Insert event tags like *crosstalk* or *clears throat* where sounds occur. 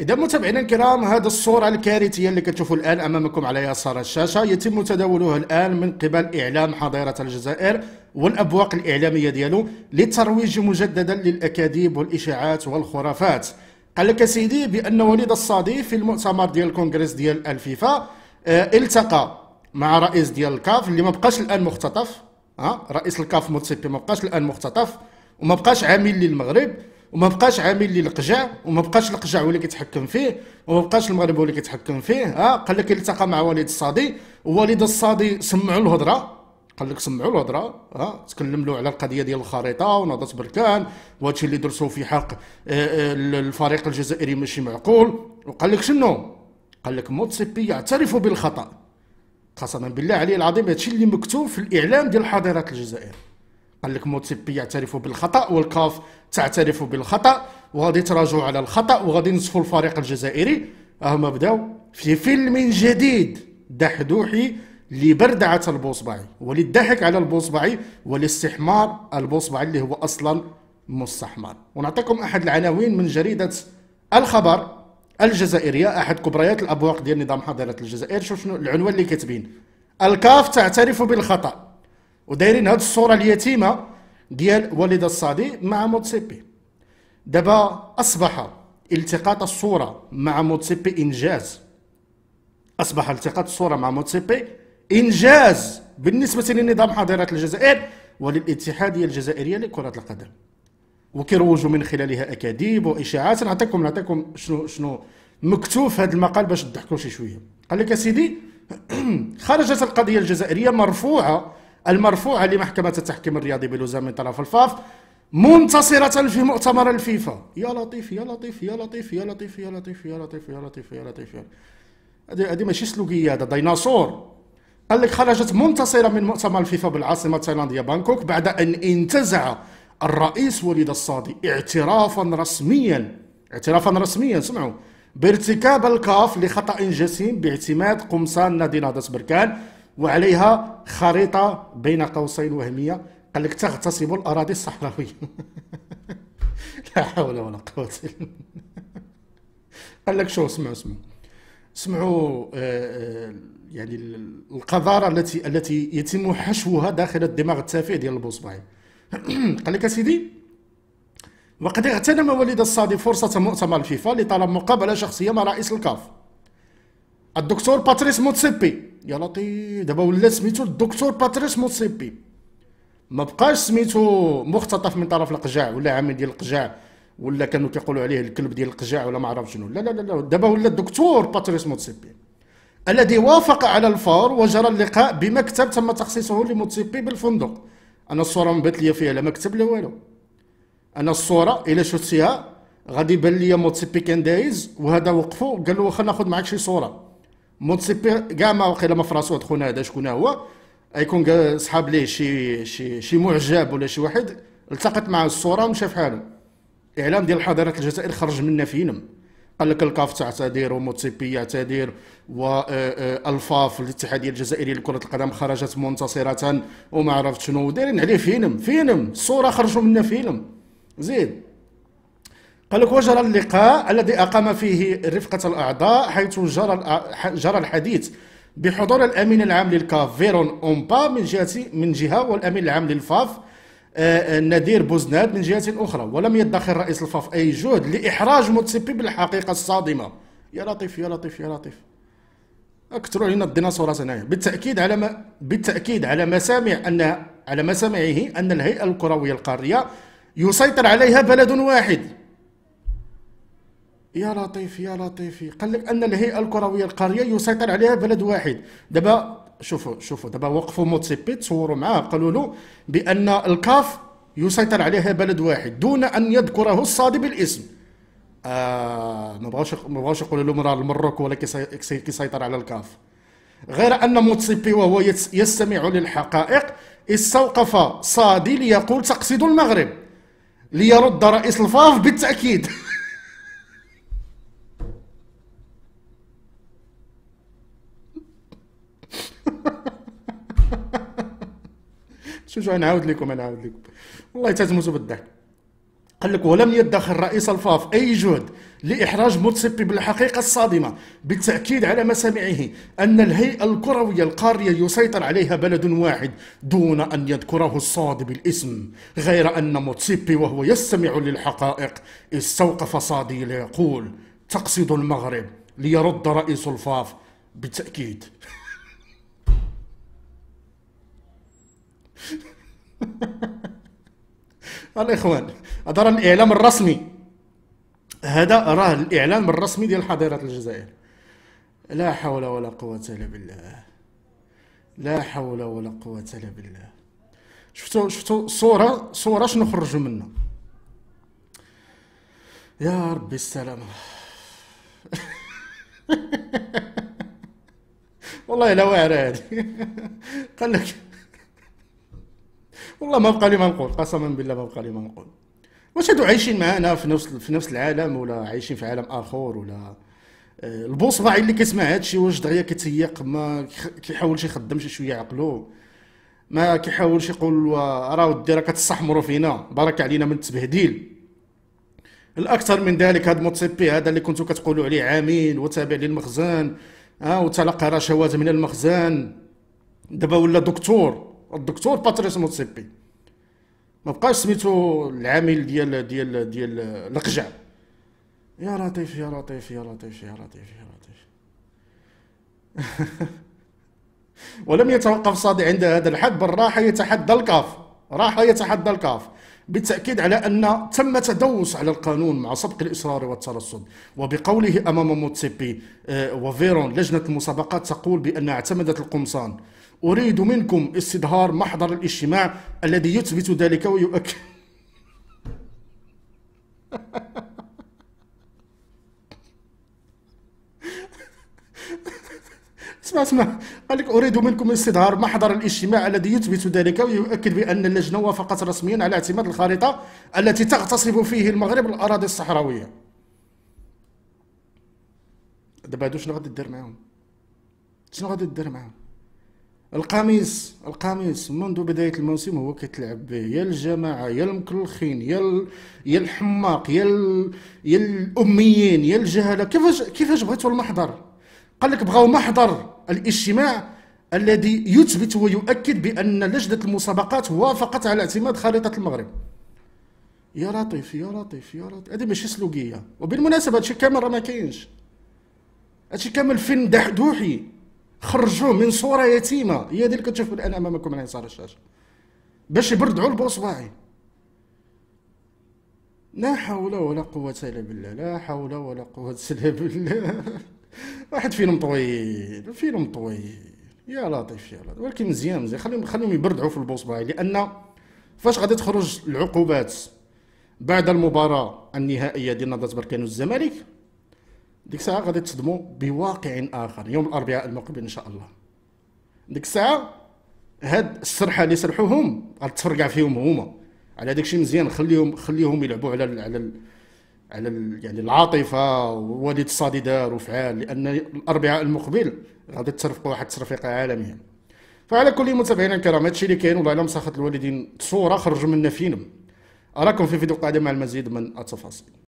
إذا متابعينا الكرام هذه الصورة الكارثية اللي كتشوفوا الآن أمامكم على يسار الشاشة يتم تداولها الآن من قبل إعلام حضيرة الجزائر والأبواق الإعلامية ديالو للترويج مجددا للأكاذيب والإشاعات والخرافات قال لك سيدي بأن وليد الصادي في المؤتمر ديال الكونغرس ديال الفيفا آه، التقى مع رئيس ديال الكاف اللي ما بقاش الآن مختطف ها رئيس الكاف موتسيبي ما بقاش الآن مختطف وما بقاش عميل للمغرب وما بقاش عامل لي القجع وما بقاش القجع هو اللي كيتحكم فيه وما بقاش المغرب هو اللي كيتحكم فيه اه قال لك التقى مع والد الصادي والد الصادي سمعوا الهضره قال لك سمعوا الهضره ها تكلم له على القضيه ديال الخريطه ونهضه بركان وهادشي اللي درسوه في حق آه، آه، الفريق الجزائري ماشي معقول وقال لك شنو قال لك موتسيبي يعترف بالخطا قسما بالله علي العظيم هادشي اللي مكتوب في الاعلام ديال حاضرات الجزائر قال لك موتسيبي يعترف بالخطا والكاف تعترف بالخطا وغادي تراجعوا على الخطا وغادي نصفوا الفريق الجزائري اه، هما بداو في فيلم جديد دحدوحي لبردعة البوصبعي وللضحك على البوصبعي ولاستحمار البوصبعي اللي هو اصلا مستحمر ونعطيكم احد العناوين من جريده الخبر الجزائريه احد كبريات الابواق ديال نظام حضاره الجزائر شوف شنو العنوان اللي كاتبين الكاف تعترف بالخطا ودايرين هاد الصوره اليتيمه ديال والده الصادي مع موتسيبي دابا اصبح التقاط الصوره مع موتسيبي انجاز اصبح التقاط الصوره مع موتسيبي انجاز بالنسبه لنظام حاضره الجزائر وللاتحاديه الجزائريه لكره القدم وكيروجوا من خلالها اكاذيب واشاعات نعطيكم نعطيكم شنو شنو مكتوب في هذا المقال باش تضحكوا شي شويه قال لك سيدي *clears throat* خرجت القضيه الجزائريه مرفوعه المرفوعة لمحكمة التحكيم الرياضي بلوزان من طرف الفاف منتصرة في مؤتمر الفيفا يا لطيف يا لطيف يا لطيف يا لطيف يا لطيف يا لطيف يا لطيف يا لطيف هذه هذه ماشي سلوكية هذا ديناصور قال لك خرجت منتصرة من مؤتمر الفيفا بالعاصمة التايلاندية بانكوك بعد أن انتزع الرئيس وليد الصادي اعترافا رسميا اعترافا رسميا سمعوا بارتكاب الكاف لخطأ جسيم باعتماد قمصان نادي نادس بركان وعليها خريطة بين قوسين وهمية قال لك تغتصب الأراضي الصحراوية *laughs* لا حول ولا قوة إلا قال لك شو اسمعوا اسمعوا اسمعوا آه، آه، يعني القذارة التي التي يتم حشوها داخل الدماغ التافه ديال البوصباعي *clears throat* قال لك سيدي وقد اغتنم وليد الصادي فرصة مؤتمر الفيفا لطلب مقابلة شخصية مع رئيس الكاف الدكتور باتريس موتسيبي يا لطيف دابا ولا سميتو الدكتور باتريس موسيبي ما بقاش سميتو مختطف من طرف القجاع ولا عامل ديال القجاع ولا كانوا كيقولوا عليه الكلب ديال القجاع ولا ما عرف شنو لا لا لا دابا ولا الدكتور باتريس موتسيبي الذي وافق على الفار وجرى اللقاء بمكتب تم تخصيصه لموتسيبي بالفندق انا الصوره مبات لي فيها لا مكتب لا والو انا الصوره الا شفتيها غادي يبان لي موتسيبي كان دايز وهذا وقفوا قال له واخا ناخذ معك شي صوره مونتسيبي كاع ما وقيلا ما فراسو خونا هذا شكون هو يكون صحاب ليه شي شي شي معجب ولا شي واحد التقط مع الصوره ومشى في حاله اعلام ديال حضاره الجزائر خرج منا فينم قال لك الكاف تعتذر وموتسيبي يعتذر والفاف آه، آه، الاتحاديه الجزائريه لكره القدم خرجت منتصره وما عرفت شنو دايرين عليه فينم فينم الصوره خرجوا منا فينم زيد قال لك وجرى اللقاء الذي أقام فيه رفقة الأعضاء حيث جرى جرى الحديث بحضور الأمين العام للكاف فيرون أومبا من جهة من جهة والأمين العام للفاف آه، آه، نذير بوزناد من جهة أخرى ولم يدخر رئيس الفاف أي جهد لإحراج موتسيبي بالحقيقة الصادمة يا لطيف يا لطيف يا لطيف اكثروا علينا الديناصورات هنايا بالتاكيد على ما بالتاكيد على مسامع ان على مسامعه ان الهيئه الكرويه القاريه يسيطر عليها بلد واحد يا لطيف يا لطيفي قال لك ان الهيئه الكرويه القاريه يسيطر عليها بلد واحد دابا شوفوا شوفوا دابا وقفوا موتسيبي تصوروا معاه قالوا له بان الكاف يسيطر عليها بلد واحد دون ان يذكره الصادي بالاسم آه ما بغاوش ما بغاوش يقولوا لهم راه المروك ولا كيسيطر على الكاف غير ان موتسيبي وهو يستمع للحقائق استوقف صادي ليقول تقصد المغرب ليرد رئيس الفاف بالتاكيد *laughs* شوفوا نعاود لكم نعاود لكم والله تتموتوا بالضحك قال لك ولم يدخر رئيس الفاف اي جهد لاحراج متصبي بالحقيقه الصادمه بالتاكيد على مسامعه ان الهيئه الكرويه القاريه يسيطر عليها بلد واحد دون ان يذكره الصاد بالاسم غير ان متصبي وهو يستمع للحقائق استوقف صادي ليقول تقصد المغرب ليرد رئيس الفاف بالتاكيد *laughs* الاخوان هذا راه الاعلام الرسمي هذا راه الاعلام الرسمي ديال حضيره الجزائر لا حول ولا قوه الا بالله لا حول ولا قوه الا بالله شفتوا شفتوا صوره صوره شنو خرجوا منها يا ربي السلامه *laughs* والله لا واعره هذه قال لك والله ما بقى لي ما نقول قسما بالله ما بقى لي ما نقول واش هادو عايشين معانا في نفس في نفس العالم ولا عايشين في عالم اخر ولا آه، البوصباعي اللي كيسمع هادشي واش دغيا كيتيق ما كيحاولش يخدم شي شويه عقلو ما كيحاولش يقول راه ودي راه كتستحمروا فينا بارك علينا من التبهديل الاكثر من ذلك هاد موتسيبي هذا اللي كنتو كتقولوا عليه عامين وتابع للمخزن ها آه، وتلقى رشوات من المخزن دابا ولا دكتور الدكتور باتريس موتسيبي ما بقاش سميتو العامل ديال ديال ديال القجع يا لطيف يا لطيف يا لطيف يا لطيف يا لطيف *laughs* ولم يتوقف صادي عند هذا الحد بل راح يتحدى الكاف راح يتحدى الكاف بالتأكيد على أن تم تدوس على القانون مع سبق الإصرار والترصد وبقوله أمام موتسيبي آه، وفيرون لجنة المسابقات تقول بأن اعتمدت القمصان أريد منكم استظهار محضر الاجتماع الذي يثبت ذلك ويؤكد *laughs* اسمع اسمع قال لك اريد منكم استظهار محضر الاجتماع الذي يثبت ذلك ويؤكد بان اللجنه وافقت رسميا على اعتماد الخارطه التي تغتصب فيه المغرب الاراضي الصحراويه دابا هادو شنو غادي دير معاهم شنو غادي دير معاهم القميص القميص منذ بدايه الموسم هو كتلعب به يا الجماعه يا المكلخين يا ال... يا الحماق يا ال... يا الاميين يا الجهله كيفاش كيفاش بغيتوا المحضر قال لك بغاو محضر الاجتماع الذي يثبت ويؤكد بان لجنه المسابقات وافقت على اعتماد خريطه المغرب يا لطيف يا لطيف يا لطيف هذه ماشي سلوكيه وبالمناسبه هادشي كامل راه ما كاينش هادشي كامل فين دحدوحي خرجوه من صوره يتيمه هي اللي كتشوفوا الان امامكم على يسار الشاشه باش يبردعوا البوصباعي لا حول ولا قوة إلا بالله لا حول ولا قوة إلا بالله *laughs* واحد فيلم طويل فيلم طويل يا لطيف يا لطيف ولكن مزيان مزيان خليهم خليهم يبردعوا في البوصباعي لأن فاش غادي تخرج العقوبات بعد المباراة النهائية ديال نهضة بركان والزمالك ديك الساعه غادي تصدموا بواقع اخر يوم الاربعاء المقبل ان شاء الله ديك الساعه هاد السرحه اللي سرحوهم غتفرقع فيهم هما على داكشي مزيان خليهم خليهم يلعبوا على الـ على الـ على الـ يعني العاطفه ووالد الصادي دار وفعال لان الاربعاء المقبل غادي ترفقوا واحد الترفيقه عالميه فعلى كل متابعينا الكرام هادشي اللي كاين والله الا مسخط الوالدين صوره خرجوا منا فيلم اراكم في فيديو قادم مع المزيد من التفاصيل